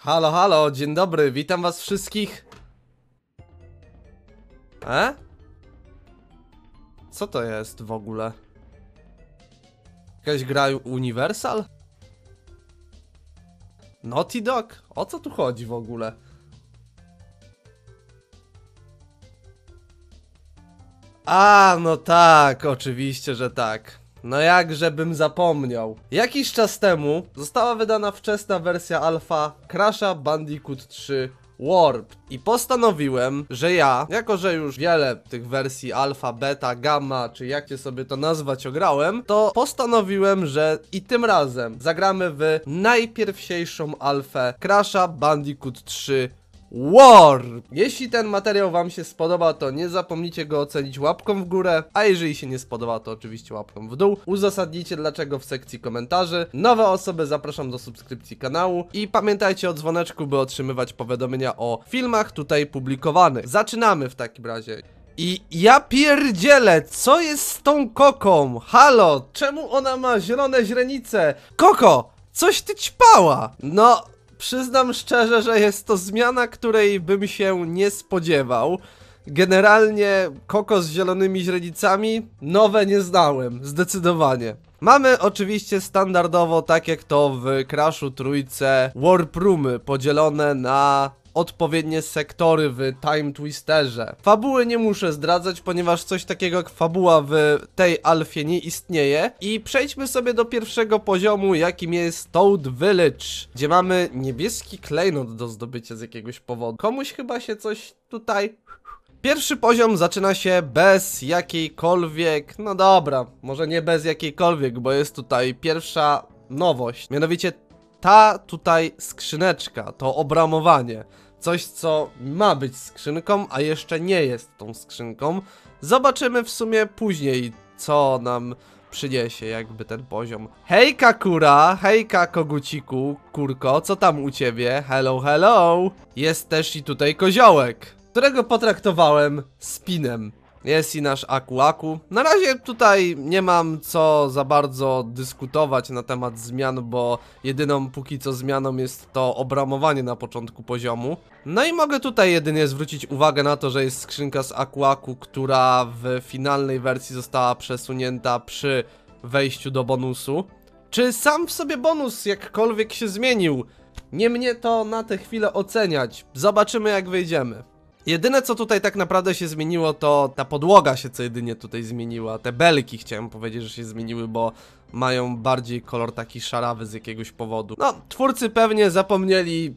Halo, halo, dzień dobry, witam was wszystkich. E? Co to jest w ogóle? Jakaś gra Universal? Naughty Dog? O co tu chodzi w ogóle? A, no tak, oczywiście, że tak. No jak żebym zapomniał. Jakiś czas temu została wydana wczesna wersja alfa Crasha Bandicoot 3 Warp. I postanowiłem, że ja, jako że już wiele tych wersji alfa, beta, gamma, czy jakie sobie to nazwać, ograłem, to postanowiłem, że i tym razem zagramy w najpierwsiejszą alfę Crasha Bandicoot 3 War! Jeśli ten materiał Wam się spodobał, to nie zapomnijcie go ocenić łapką w górę, a jeżeli się nie spodoba, to oczywiście łapką w dół. Uzasadnijcie dlaczego w sekcji komentarzy. Nowe osoby zapraszam do subskrypcji kanału i pamiętajcie o dzwoneczku, by otrzymywać powiadomienia o filmach tutaj publikowanych. Zaczynamy w takim razie. I ja pierdzielę, co jest z tą koką? Halo, czemu ona ma zielone źrenice? Koko, coś ty ćpała! No, Przyznam szczerze, że jest to zmiana, której bym się nie spodziewał. Generalnie koko z zielonymi źrenicami nowe nie znałem, zdecydowanie. Mamy oczywiście standardowo, tak jak to w Crashu Trójce, warp roomy podzielone na odpowiednie sektory w Time Twisterze. Fabuły nie muszę zdradzać, ponieważ coś takiego jak fabuła w tej alfie nie istnieje. I przejdźmy sobie do pierwszego poziomu, jakim jest Toad Village, gdzie mamy niebieski klejnot do zdobycia z jakiegoś powodu. Komuś chyba się coś tutaj Pierwszy poziom zaczyna się bez jakiejkolwiek, no dobra, może nie bez jakiejkolwiek, bo jest tutaj pierwsza nowość. Mianowicie ta tutaj skrzyneczka, to obramowanie. Coś, co ma być skrzynką, a jeszcze nie jest tą skrzynką. Zobaczymy w sumie później, co nam przyniesie jakby ten poziom. Hejka kura, hejka koguciku, kurko, co tam u ciebie? Hello, hello! Jest też i tutaj koziołek, którego potraktowałem spinem. Jest i nasz Aku Aku. Na razie tutaj nie mam co za bardzo dyskutować na temat zmian, bo jedyną póki co zmianą jest to obramowanie na początku poziomu. No i mogę tutaj jedynie zwrócić uwagę na to, że jest skrzynka z Aku Aku, która w finalnej wersji została przesunięta przy wejściu do bonusu. Czy sam w sobie bonus jakkolwiek się zmienił? Nie mnie to na tę chwilę oceniać. Zobaczymy jak wyjdziemy. Jedyne co tutaj tak naprawdę się zmieniło to ta podłoga się co jedynie tutaj zmieniła, te belki chciałem powiedzieć, że się zmieniły, bo mają bardziej kolor taki szarawy z jakiegoś powodu. No, twórcy pewnie zapomnieli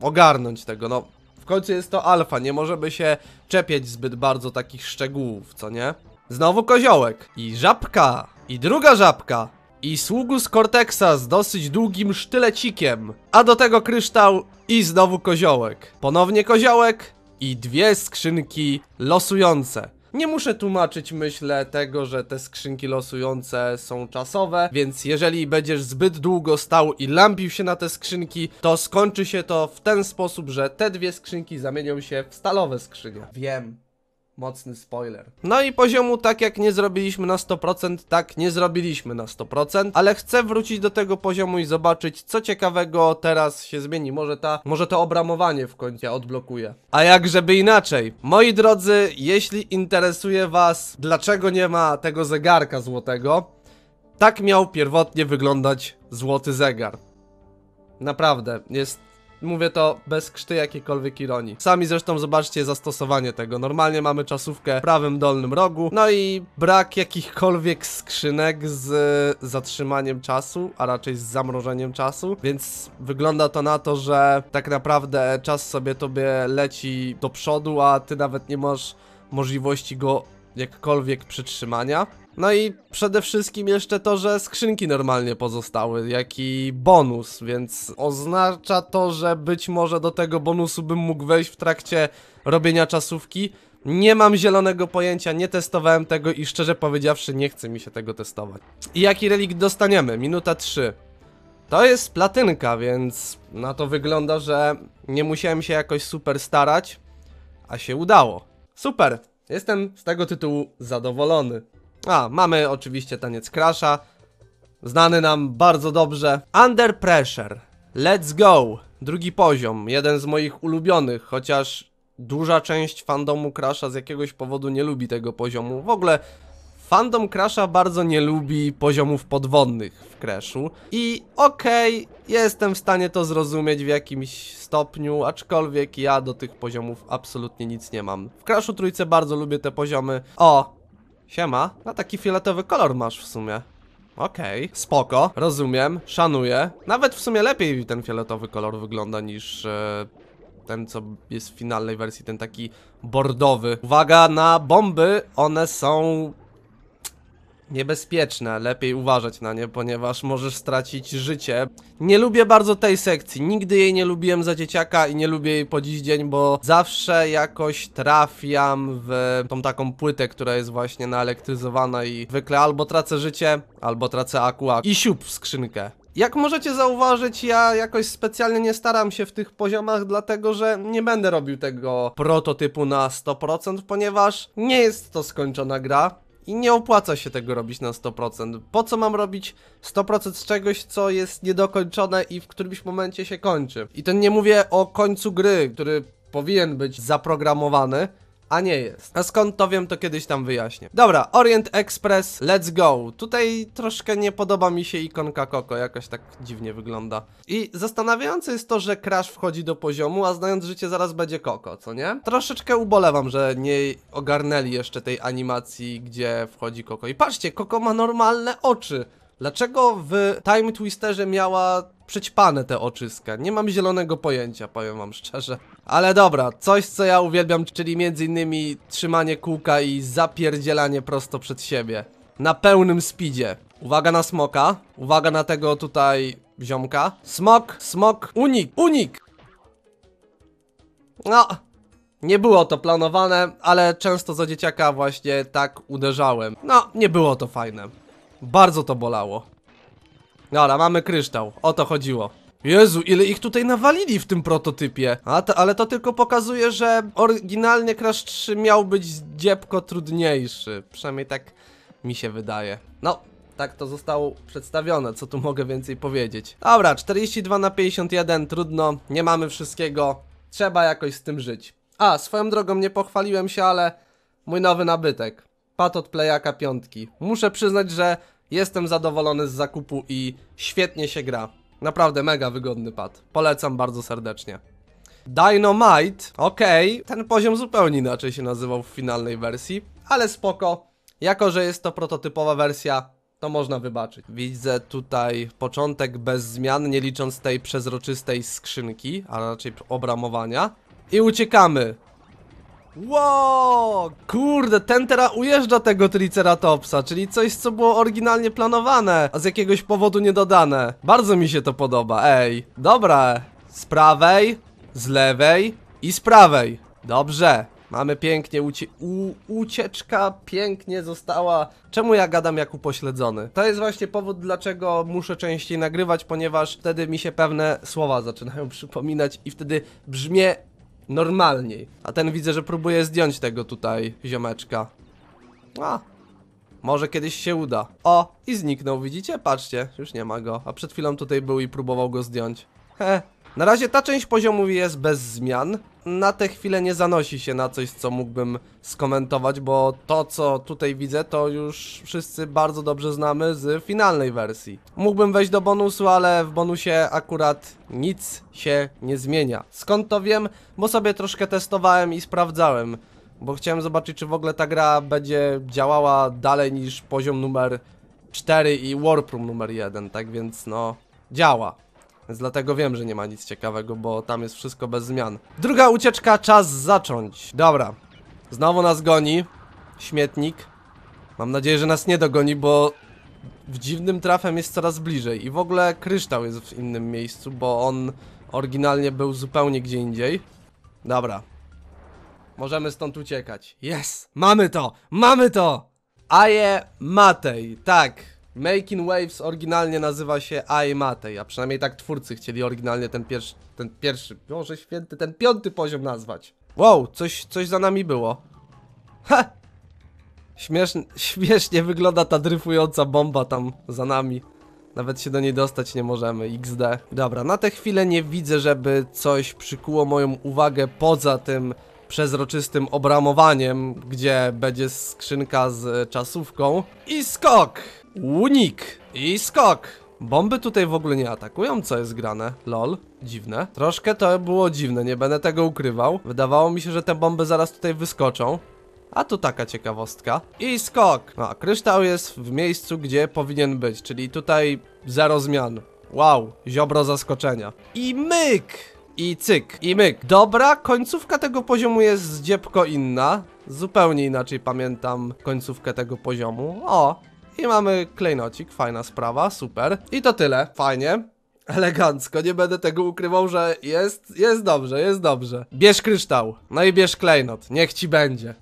ogarnąć tego, no w końcu jest to alfa, nie możemy się czepiać zbyt bardzo takich szczegółów, co nie? Znowu koziołek i żabka i druga żabka i sługus Cortexa z dosyć długim sztylecikiem, a do tego kryształ i znowu koziołek. Ponownie koziołek i dwie skrzynki losujące. Nie muszę tłumaczyć, myślę, tego, że te skrzynki losujące są czasowe, więc jeżeli będziesz zbyt długo stał i lampił się na te skrzynki, to skończy się to w ten sposób, że te dwie skrzynki zamienią się w stalowe skrzynie. Wiem, mocny spoiler. No i poziomu tak jak nie zrobiliśmy na 100%, tak nie zrobiliśmy na 100%, ale chcę wrócić do tego poziomu i zobaczyć co ciekawego teraz się zmieni. Może, ta, może to obramowanie w końcu odblokuje. A jak żeby inaczej? Moi drodzy, jeśli interesuje was dlaczego nie ma tego zegarka złotego, tak miał pierwotnie wyglądać złoty zegar. Naprawdę, jest Mówię to bez krzty jakiejkolwiek ironii. Sami zresztą zobaczcie zastosowanie tego. Normalnie mamy czasówkę w prawym dolnym rogu, no i brak jakichkolwiek skrzynek z zatrzymaniem czasu, a raczej z zamrożeniem czasu, więc wygląda to na to, że tak naprawdę czas sobie tobie leci do przodu, a ty nawet nie masz możliwości go jakkolwiek przytrzymania. No i przede wszystkim jeszcze to, że skrzynki normalnie pozostały, jak i bonus, więc oznacza to, że być może do tego bonusu bym mógł wejść w trakcie robienia czasówki. Nie mam zielonego pojęcia, nie testowałem tego i szczerze powiedziawszy nie chce mi się tego testować. I jaki relikt dostaniemy? Minuta 3. To jest platynka, więc na to wygląda, że nie musiałem się jakoś super starać, a się udało. Super, jestem z tego tytułu zadowolony. A, mamy oczywiście taniec Crasha. Znany nam bardzo dobrze. Under Pressure. Let's Go. Drugi poziom. Jeden z moich ulubionych, chociaż duża część fandomu Crasha z jakiegoś powodu nie lubi tego poziomu. W ogóle fandom Crasha bardzo nie lubi poziomów podwodnych w Crashu. I okej, okay, jestem w stanie to zrozumieć w jakimś stopniu, aczkolwiek ja do tych poziomów absolutnie nic nie mam. W Crashu trójce bardzo lubię te poziomy. O, Siema. A taki fioletowy kolor masz w sumie. Okej, okay. spoko, rozumiem, szanuję. Nawet w sumie lepiej ten fioletowy kolor wygląda niż e, ten, co jest w finalnej wersji, ten taki bordowy. Uwaga na bomby, one są niebezpieczne, lepiej uważać na nie, ponieważ możesz stracić życie. Nie lubię bardzo tej sekcji, nigdy jej nie lubiłem za dzieciaka i nie lubię jej po dziś dzień, bo zawsze jakoś trafiam w tą taką płytę, która jest właśnie naelektryzowana i zwykle albo tracę życie, albo tracę aqua i siup w skrzynkę. Jak możecie zauważyć, ja jakoś specjalnie nie staram się w tych poziomach, dlatego że nie będę robił tego prototypu na 100%, ponieważ nie jest to skończona gra i nie opłaca się tego robić na 100%. Po co mam robić 100% z czegoś, co jest niedokończone i w którymś momencie się kończy? I to nie mówię o końcu gry, który powinien być zaprogramowany, a nie jest. A skąd to wiem, to kiedyś tam wyjaśnię. Dobra, Orient Express, let's go. Tutaj troszkę nie podoba mi się ikonka Koko, jakoś tak dziwnie wygląda. I zastanawiające jest to, że Crash wchodzi do poziomu, a znając życie zaraz będzie Koko, co nie? Troszeczkę ubolewam, że nie ogarnęli jeszcze tej animacji, gdzie wchodzi Koko. I patrzcie, Koko ma normalne oczy. Dlaczego w Time Twisterze miała przećpane te oczyska? Nie mam zielonego pojęcia, powiem wam szczerze. Ale dobra, coś co ja uwielbiam, czyli między innymi trzymanie kółka i zapierdzielanie prosto przed siebie. Na pełnym speedzie. Uwaga na smoka, uwaga na tego tutaj ziomka. Smok, smok, unik, unik! No, nie było to planowane, ale często za dzieciaka właśnie tak uderzałem. No, nie było to fajne. Bardzo to bolało. Dobra, mamy kryształ. O to chodziło. Jezu, ile ich tutaj nawalili w tym prototypie. A to, ale to tylko pokazuje, że oryginalnie Crash 3 miał być dziebko trudniejszy. Przynajmniej tak mi się wydaje. No, tak to zostało przedstawione, co tu mogę więcej powiedzieć. Dobra, 42 na 51, trudno, nie mamy wszystkiego, trzeba jakoś z tym żyć. A, swoją drogą nie pochwaliłem się, ale mój nowy nabytek. Pat od Playaka piątki. Muszę przyznać, że jestem zadowolony z zakupu i świetnie się gra. Naprawdę mega wygodny pad. Polecam bardzo serdecznie. Dynamite, okej, okay. ten poziom zupełnie inaczej się nazywał w finalnej wersji, ale spoko. Jako, że jest to prototypowa wersja, to można wybaczyć. Widzę tutaj początek bez zmian, nie licząc tej przezroczystej skrzynki, a raczej obramowania. I uciekamy. Wow, kurde, ten teraz ujeżdża tego Triceratopsa, czyli coś, co było oryginalnie planowane, a z jakiegoś powodu niedodane. Bardzo mi się to podoba, ej. Dobra, z prawej, z lewej i z prawej. Dobrze, mamy pięknie ucie ucieczka, pięknie została... Czemu ja gadam jak upośledzony? To jest właśnie powód, dlaczego muszę częściej nagrywać, ponieważ wtedy mi się pewne słowa zaczynają przypominać i wtedy brzmię normalniej. A ten widzę, że próbuje zdjąć tego tutaj ziomeczka. A, może kiedyś się uda. O, i zniknął, widzicie? Patrzcie, już nie ma go. A przed chwilą tutaj był i próbował go zdjąć. He, na razie ta część poziomu jest bez zmian. Na tę chwilę nie zanosi się na coś, co mógłbym skomentować, bo to, co tutaj widzę, to już wszyscy bardzo dobrze znamy z finalnej wersji. Mógłbym wejść do bonusu, ale w bonusie akurat nic się nie zmienia. Skąd to wiem? Bo sobie troszkę testowałem i sprawdzałem bo chciałem zobaczyć, czy w ogóle ta gra będzie działała dalej niż poziom numer 4 i Warproom numer 1, tak więc no, działa. Więc dlatego wiem, że nie ma nic ciekawego, bo tam jest wszystko bez zmian. Druga ucieczka, czas zacząć. Dobra. Znowu nas goni. Śmietnik. Mam nadzieję, że nas nie dogoni, bo w dziwnym trafem jest coraz bliżej. I w ogóle kryształ jest w innym miejscu, bo on oryginalnie był zupełnie gdzie indziej. Dobra. Możemy stąd uciekać. Yes! Mamy to! Mamy to! Aje Matej. Tak, Making Waves oryginalnie nazywa się I Matej, a przynajmniej tak twórcy chcieli oryginalnie ten pierwszy, ten pierwszy, Boże Święty, ten piąty poziom nazwać. Wow, coś, coś za nami było. Ha! Śmiesznie, śmiesznie wygląda ta dryfująca bomba tam za nami. Nawet się do niej dostać nie możemy, XD. Dobra, na tę chwilę nie widzę, żeby coś przykuło moją uwagę poza tym przezroczystym obramowaniem, gdzie będzie skrzynka z czasówką. I skok! Unik i skok. Bomby tutaj w ogóle nie atakują, co jest grane. Lol, dziwne. Troszkę to było dziwne, nie będę tego ukrywał. Wydawało mi się, że te bomby zaraz tutaj wyskoczą. A tu taka ciekawostka. I skok. A, kryształ jest w miejscu, gdzie powinien być, czyli tutaj zero zmian. Wow, ziobro zaskoczenia. I myk! i cyk, i myk. Dobra, końcówka tego poziomu jest dziebko inna. Zupełnie inaczej pamiętam końcówkę tego poziomu. O, i mamy klejnocik, fajna sprawa, super. I to tyle, fajnie. Elegancko, nie będę tego ukrywał, że jest, jest dobrze, jest dobrze. Bierz kryształ, no i bierz klejnot, niech ci będzie.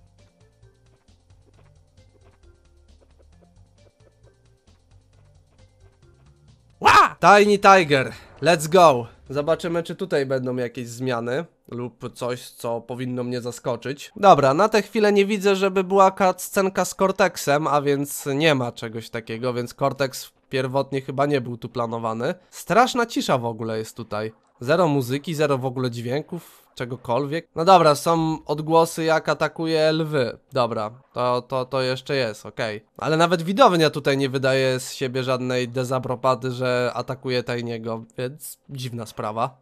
Ła! Tiny Tiger, let's go. Zobaczymy, czy tutaj będą jakieś zmiany lub coś, co powinno mnie zaskoczyć. Dobra, na tę chwilę nie widzę, żeby była scenka z Cortexem, a więc nie ma czegoś takiego, więc Cortex pierwotnie chyba nie był tu planowany. Straszna cisza w ogóle jest tutaj. Zero muzyki, zero w ogóle dźwięków, czegokolwiek. No dobra, są odgłosy jak atakuje lwy. Dobra, to, to, to jeszcze jest, okej. Okay. Ale nawet widownia tutaj nie wydaje z siebie żadnej dezabropady, że atakuje tajniego, więc dziwna sprawa.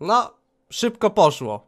No, Szybko poszło.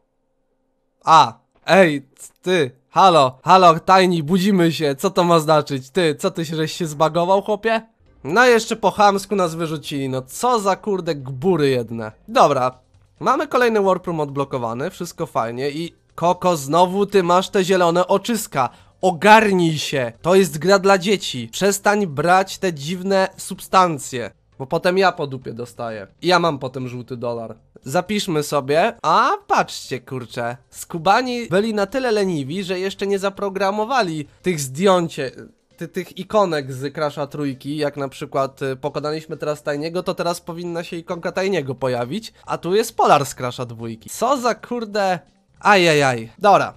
A, ej, ty, halo, halo, tajni, budzimy się, co to ma znaczyć? Ty, co ty, żeś się zbagował, chłopie? No jeszcze po chamsku nas wyrzucili, no co za kurde gbury jedne. Dobra, mamy kolejny warproom odblokowany, wszystko fajnie i... Koko, znowu ty masz te zielone oczyska. Ogarnij się! To jest gra dla dzieci. Przestań brać te dziwne substancje. Bo potem ja po dupie dostaję. I ja mam potem żółty dolar. Zapiszmy sobie. A patrzcie, kurczę. Skubani byli na tyle leniwi, że jeszcze nie zaprogramowali tych zdjęcie. Ty, tych ikonek z Crasha trójki, jak na przykład y, pokonaliśmy teraz Tajniego, to teraz powinna się ikonka Tajniego pojawić, a tu jest Polar z Crasha dwójki. Co za kurde... Ajajaj. Dobra.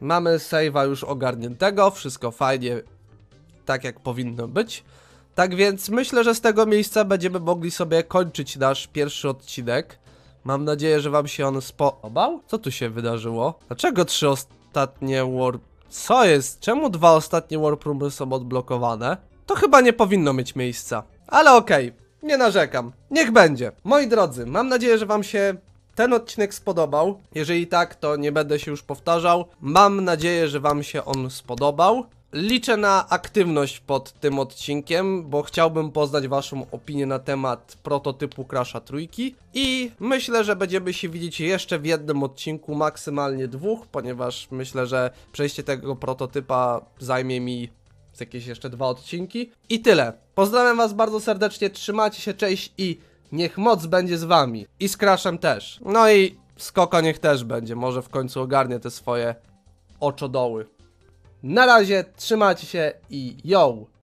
Mamy save'a już ogarniętego, wszystko fajnie, tak jak powinno być. Tak więc myślę, że z tego miejsca będziemy mogli sobie kończyć nasz pierwszy odcinek. Mam nadzieję, że wam się on spodobał. Co tu się wydarzyło? Dlaczego trzy ostatnie warp... Co jest? Czemu dwa ostatnie warp roomy są odblokowane? To chyba nie powinno mieć miejsca. Ale okej, okay. nie narzekam. Niech będzie. Moi drodzy, mam nadzieję, że wam się ten odcinek spodobał. Jeżeli tak, to nie będę się już powtarzał. Mam nadzieję, że Wam się on spodobał. Liczę na aktywność pod tym odcinkiem, bo chciałbym poznać Waszą opinię na temat prototypu Crasha Trójki i myślę, że będziemy się widzieć jeszcze w jednym odcinku, maksymalnie dwóch, ponieważ myślę, że przejście tego prototypa zajmie mi jakieś jeszcze dwa odcinki. I tyle. Pozdrawiam Was bardzo serdecznie, trzymajcie się, cześć i niech moc będzie z Wami. I z Crashem też. No i skoka niech też będzie, może w końcu ogarnie te swoje oczodoły. Na razie, trzymajcie się i yo!